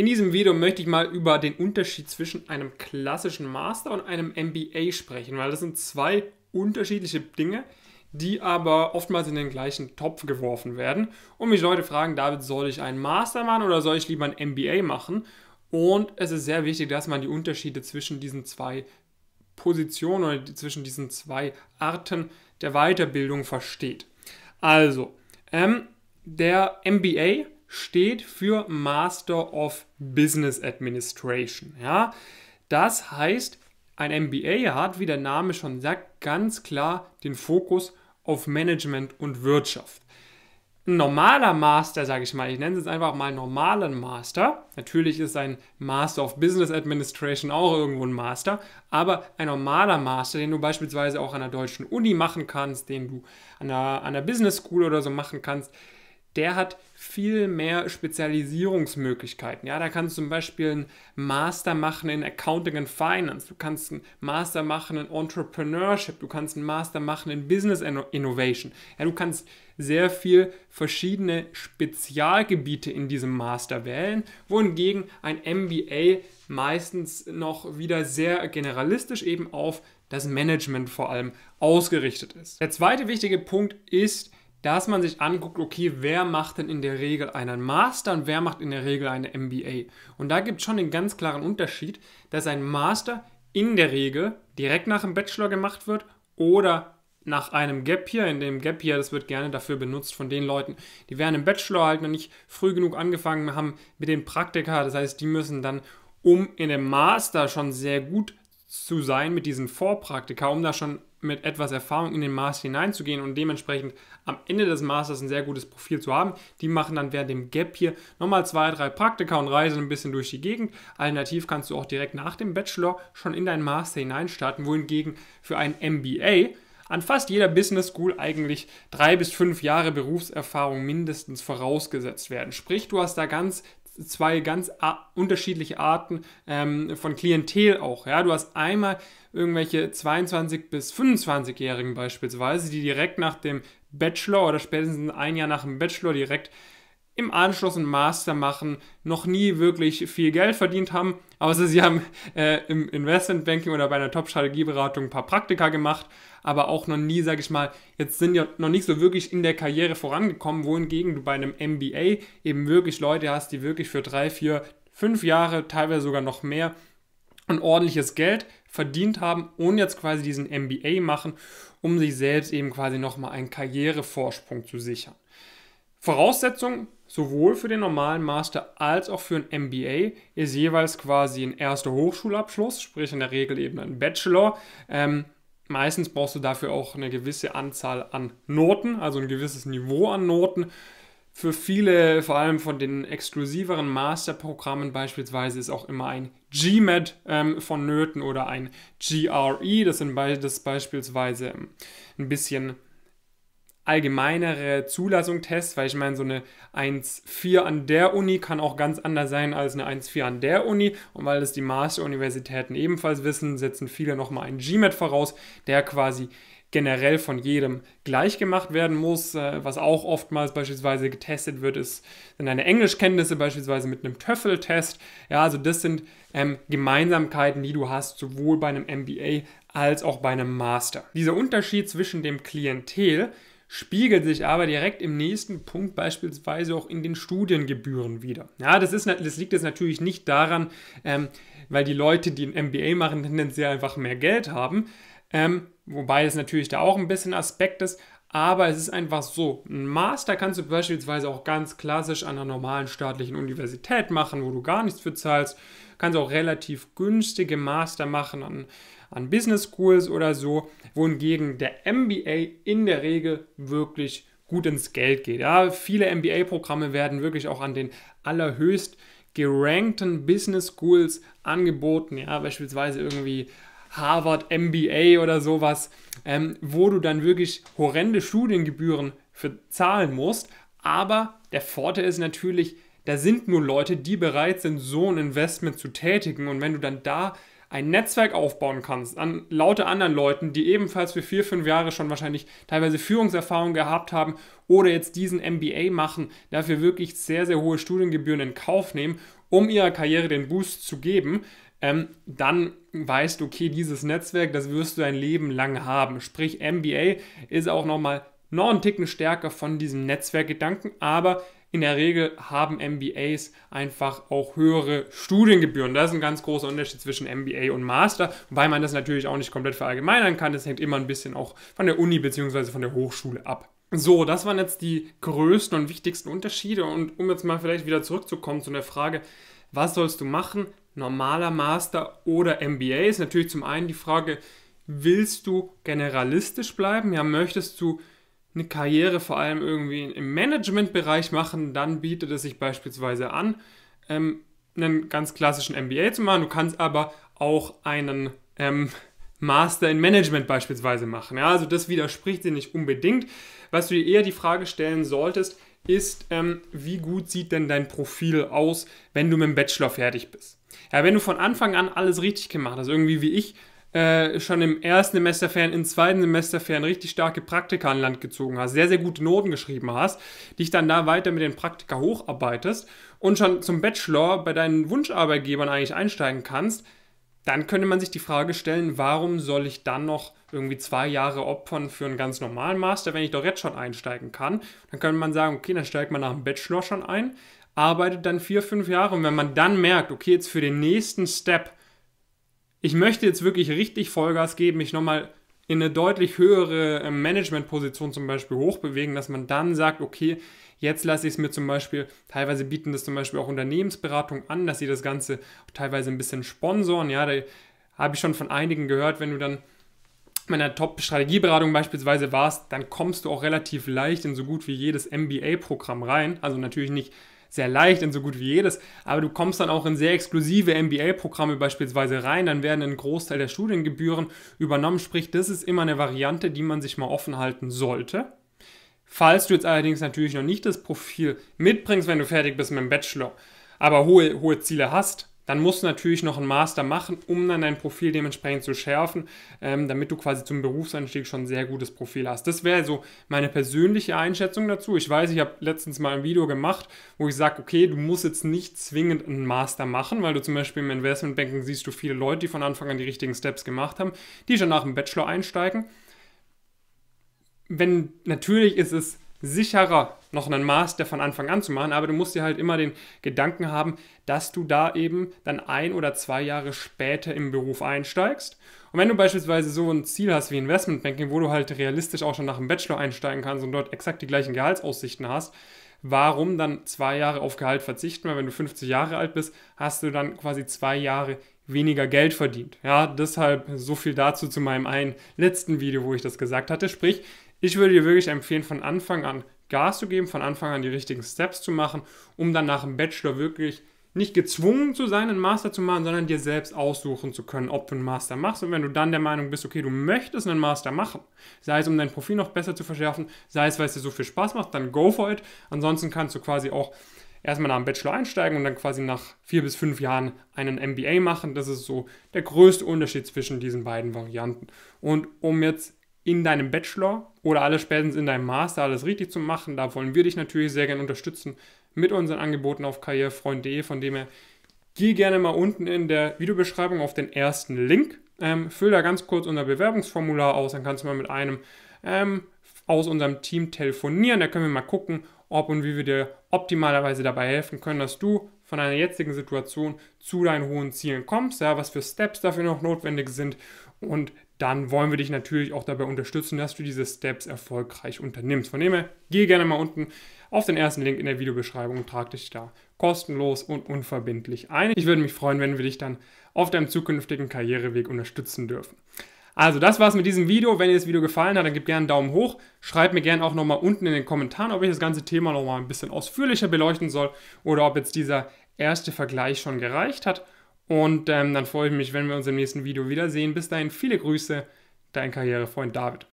In diesem Video möchte ich mal über den Unterschied zwischen einem klassischen Master und einem MBA sprechen, weil das sind zwei unterschiedliche Dinge, die aber oftmals in den gleichen Topf geworfen werden. Und mich Leute fragen, David, soll ich einen Master machen oder soll ich lieber ein MBA machen? Und es ist sehr wichtig, dass man die Unterschiede zwischen diesen zwei Positionen oder zwischen diesen zwei Arten der Weiterbildung versteht. Also, ähm, der MBA steht für Master of Business Administration. Ja? Das heißt, ein MBA hat, wie der Name schon sagt, ganz klar den Fokus auf Management und Wirtschaft. Ein normaler Master, sage ich mal, ich nenne es jetzt einfach mal normalen Master. Natürlich ist ein Master of Business Administration auch irgendwo ein Master, aber ein normaler Master, den du beispielsweise auch an der deutschen Uni machen kannst, den du an der, an der Business School oder so machen kannst, der hat viel mehr Spezialisierungsmöglichkeiten. Ja, da kannst du zum Beispiel einen Master machen in Accounting and Finance, du kannst einen Master machen in Entrepreneurship, du kannst einen Master machen in Business Innovation. Ja, du kannst sehr viel verschiedene Spezialgebiete in diesem Master wählen, wohingegen ein MBA meistens noch wieder sehr generalistisch eben auf das Management vor allem ausgerichtet ist. Der zweite wichtige Punkt ist, dass man sich anguckt, okay, wer macht denn in der Regel einen Master und wer macht in der Regel eine MBA. Und da gibt es schon den ganz klaren Unterschied, dass ein Master in der Regel direkt nach dem Bachelor gemacht wird oder nach einem Gap Year. In dem Gap Year, das wird gerne dafür benutzt von den Leuten, die während dem Bachelor halt noch nicht früh genug angefangen haben mit dem Praktika. Das heißt, die müssen dann, um in dem Master schon sehr gut zu sein mit diesen Vorpraktika, um da schon mit etwas Erfahrung in den Master hineinzugehen und dementsprechend am Ende des Masters ein sehr gutes Profil zu haben. Die machen dann während dem Gap hier nochmal zwei, drei Praktika und reisen ein bisschen durch die Gegend. Alternativ kannst du auch direkt nach dem Bachelor schon in deinen Master hineinstarten, wohingegen für ein MBA an fast jeder Business School eigentlich drei bis fünf Jahre Berufserfahrung mindestens vorausgesetzt werden. Sprich, du hast da ganz zwei ganz unterschiedliche Arten ähm, von Klientel auch. Ja? Du hast einmal irgendwelche 22- bis 25-Jährigen beispielsweise, die direkt nach dem Bachelor oder spätestens ein Jahr nach dem Bachelor direkt im Anschluss ein Master machen, noch nie wirklich viel Geld verdient haben, außer sie haben äh, im Investmentbanking oder bei einer Top-Strategieberatung ein paar Praktika gemacht, aber auch noch nie, sage ich mal, jetzt sind ja noch nicht so wirklich in der Karriere vorangekommen, wohingegen du bei einem MBA eben wirklich Leute hast, die wirklich für drei, vier, fünf Jahre, teilweise sogar noch mehr, ein ordentliches Geld verdient haben und jetzt quasi diesen MBA machen, um sich selbst eben quasi nochmal einen Karrierevorsprung zu sichern. Voraussetzung sowohl für den normalen Master als auch für ein MBA ist jeweils quasi ein erster Hochschulabschluss, sprich in der Regel eben ein Bachelor. Ähm, meistens brauchst du dafür auch eine gewisse Anzahl an Noten, also ein gewisses Niveau an Noten. Für viele, vor allem von den exklusiveren Masterprogrammen beispielsweise, ist auch immer ein GMAT ähm, vonnöten oder ein GRE. Das sind beides beispielsweise ähm, ein bisschen allgemeinere Zulassung tests, weil ich meine, so eine 1,4 an der Uni kann auch ganz anders sein als eine 1,4 an der Uni. Und weil das die Master-Universitäten ebenfalls wissen, setzen viele nochmal einen GMAT voraus, der quasi generell von jedem gleich gemacht werden muss. Äh, was auch oftmals beispielsweise getestet wird, ist, sind deine Englischkenntnisse beispielsweise mit einem TOEFL-Test. Ja, also das sind ähm, Gemeinsamkeiten, die du hast, sowohl bei einem MBA als auch bei einem Master. Dieser Unterschied zwischen dem Klientel, spiegelt sich aber direkt im nächsten Punkt beispielsweise auch in den Studiengebühren wieder. Ja, das, ist, das liegt jetzt natürlich nicht daran, ähm, weil die Leute, die ein MBA machen, tendenziell einfach mehr Geld haben, ähm, wobei es natürlich da auch ein bisschen Aspekt ist, aber es ist einfach so, ein Master kannst du beispielsweise auch ganz klassisch an einer normalen staatlichen Universität machen, wo du gar nichts für zahlst. Kannst auch relativ günstige Master machen an an Business Schools oder so, wohingegen der MBA in der Regel wirklich gut ins Geld geht. Ja, viele MBA-Programme werden wirklich auch an den allerhöchst gerankten Business Schools angeboten, ja, beispielsweise irgendwie Harvard MBA oder sowas, ähm, wo du dann wirklich horrende Studiengebühren für zahlen musst. Aber der Vorteil ist natürlich, da sind nur Leute, die bereit sind, so ein Investment zu tätigen. Und wenn du dann da ein Netzwerk aufbauen kannst an lauter anderen Leuten, die ebenfalls für vier, fünf Jahre schon wahrscheinlich teilweise Führungserfahrung gehabt haben oder jetzt diesen MBA machen, dafür wirklich sehr, sehr hohe Studiengebühren in Kauf nehmen, um ihrer Karriere den Boost zu geben, ähm, dann weißt du, okay, dieses Netzwerk, das wirst du dein Leben lang haben. Sprich, MBA ist auch nochmal noch einen Ticken stärker von diesem Netzwerkgedanken, aber in der Regel haben MBAs einfach auch höhere Studiengebühren. Das ist ein ganz großer Unterschied zwischen MBA und Master, wobei man das natürlich auch nicht komplett verallgemeinern kann. Das hängt immer ein bisschen auch von der Uni bzw. von der Hochschule ab. So, das waren jetzt die größten und wichtigsten Unterschiede. Und um jetzt mal vielleicht wieder zurückzukommen zu der Frage, was sollst du machen? Normaler Master oder MBA ist natürlich zum einen die Frage, willst du generalistisch bleiben? Ja, möchtest du eine Karriere vor allem irgendwie im Managementbereich machen, dann bietet es sich beispielsweise an, ähm, einen ganz klassischen MBA zu machen. Du kannst aber auch einen ähm, Master in Management beispielsweise machen. Ja, also das widerspricht dir nicht unbedingt. Was du dir eher die Frage stellen solltest, ist, ähm, wie gut sieht denn dein Profil aus, wenn du mit dem Bachelor fertig bist? Ja, wenn du von Anfang an alles richtig gemacht hast, irgendwie wie ich, äh, schon im ersten Semesterferien, im zweiten Semesterferien richtig starke Praktika an Land gezogen hast, sehr, sehr gute Noten geschrieben hast, dich dann da weiter mit den Praktika hocharbeitest und schon zum Bachelor bei deinen Wunscharbeitgebern eigentlich einsteigen kannst, dann könnte man sich die Frage stellen, warum soll ich dann noch irgendwie zwei Jahre opfern für einen ganz normalen Master, wenn ich doch jetzt schon einsteigen kann? Dann könnte man sagen, okay, dann steigt man nach dem Bachelor schon ein, arbeitet dann vier, fünf Jahre und wenn man dann merkt, okay, jetzt für den nächsten Step ich möchte jetzt wirklich richtig Vollgas geben, mich nochmal in eine deutlich höhere ähm, Managementposition zum Beispiel hochbewegen, dass man dann sagt, okay, jetzt lasse ich es mir zum Beispiel, teilweise bieten das zum Beispiel auch Unternehmensberatung an, dass sie das Ganze teilweise ein bisschen sponsoren. Ja, da habe ich schon von einigen gehört, wenn du dann meiner Top-Strategieberatung beispielsweise warst, dann kommst du auch relativ leicht in so gut wie jedes MBA-Programm rein. Also natürlich nicht sehr leicht in so gut wie jedes, aber du kommst dann auch in sehr exklusive MBA-Programme beispielsweise rein, dann werden ein Großteil der Studiengebühren übernommen, sprich, das ist immer eine Variante, die man sich mal offen halten sollte. Falls du jetzt allerdings natürlich noch nicht das Profil mitbringst, wenn du fertig bist mit dem Bachelor, aber hohe, hohe Ziele hast, dann musst du natürlich noch einen Master machen, um dann dein Profil dementsprechend zu schärfen, ähm, damit du quasi zum Berufseinstieg schon ein sehr gutes Profil hast. Das wäre so meine persönliche Einschätzung dazu. Ich weiß, ich habe letztens mal ein Video gemacht, wo ich sage, okay, du musst jetzt nicht zwingend einen Master machen, weil du zum Beispiel im Investmentbanking siehst du viele Leute, die von Anfang an die richtigen Steps gemacht haben, die schon nach dem Bachelor einsteigen. Wenn natürlich ist es sicherer, noch einen Master von Anfang an zu machen, aber du musst dir halt immer den Gedanken haben, dass du da eben dann ein oder zwei Jahre später im Beruf einsteigst. Und wenn du beispielsweise so ein Ziel hast wie Investmentbanking, wo du halt realistisch auch schon nach dem Bachelor einsteigen kannst und dort exakt die gleichen Gehaltsaussichten hast, warum dann zwei Jahre auf Gehalt verzichten? Weil wenn du 50 Jahre alt bist, hast du dann quasi zwei Jahre weniger Geld verdient. Ja, deshalb so viel dazu zu meinem einen letzten Video, wo ich das gesagt hatte. Sprich, ich würde dir wirklich empfehlen, von Anfang an Gas zu geben, von Anfang an die richtigen Steps zu machen, um dann nach dem Bachelor wirklich nicht gezwungen zu sein, einen Master zu machen, sondern dir selbst aussuchen zu können, ob du einen Master machst. Und wenn du dann der Meinung bist, okay, du möchtest einen Master machen, sei es um dein Profil noch besser zu verschärfen, sei es, weil es dir so viel Spaß macht, dann go for it. Ansonsten kannst du quasi auch erstmal nach dem Bachelor einsteigen und dann quasi nach vier bis fünf Jahren einen MBA machen. Das ist so der größte Unterschied zwischen diesen beiden Varianten. Und um jetzt in deinem Bachelor oder alles spätestens in deinem Master alles richtig zu machen. Da wollen wir dich natürlich sehr gerne unterstützen mit unseren Angeboten auf karrierefreund.de, von dem her geh gerne mal unten in der Videobeschreibung auf den ersten Link. Ähm, füll da ganz kurz unser Bewerbungsformular aus, dann kannst du mal mit einem ähm, aus unserem Team telefonieren. Da können wir mal gucken, ob und wie wir dir optimalerweise dabei helfen können, dass du von deiner jetzigen Situation zu deinen hohen Zielen kommst, ja, was für Steps dafür noch notwendig sind und dann wollen wir dich natürlich auch dabei unterstützen, dass du diese Steps erfolgreich unternimmst. Von dem her, geh gerne mal unten auf den ersten Link in der Videobeschreibung und trag dich da kostenlos und unverbindlich ein. Ich würde mich freuen, wenn wir dich dann auf deinem zukünftigen Karriereweg unterstützen dürfen. Also das war's mit diesem Video. Wenn dir das Video gefallen hat, dann gib gerne einen Daumen hoch. Schreib mir gerne auch nochmal unten in den Kommentaren, ob ich das ganze Thema nochmal ein bisschen ausführlicher beleuchten soll oder ob jetzt dieser erste Vergleich schon gereicht hat. Und ähm, dann freue ich mich, wenn wir uns im nächsten Video wiedersehen. Bis dahin, viele Grüße, dein Karrierefreund David.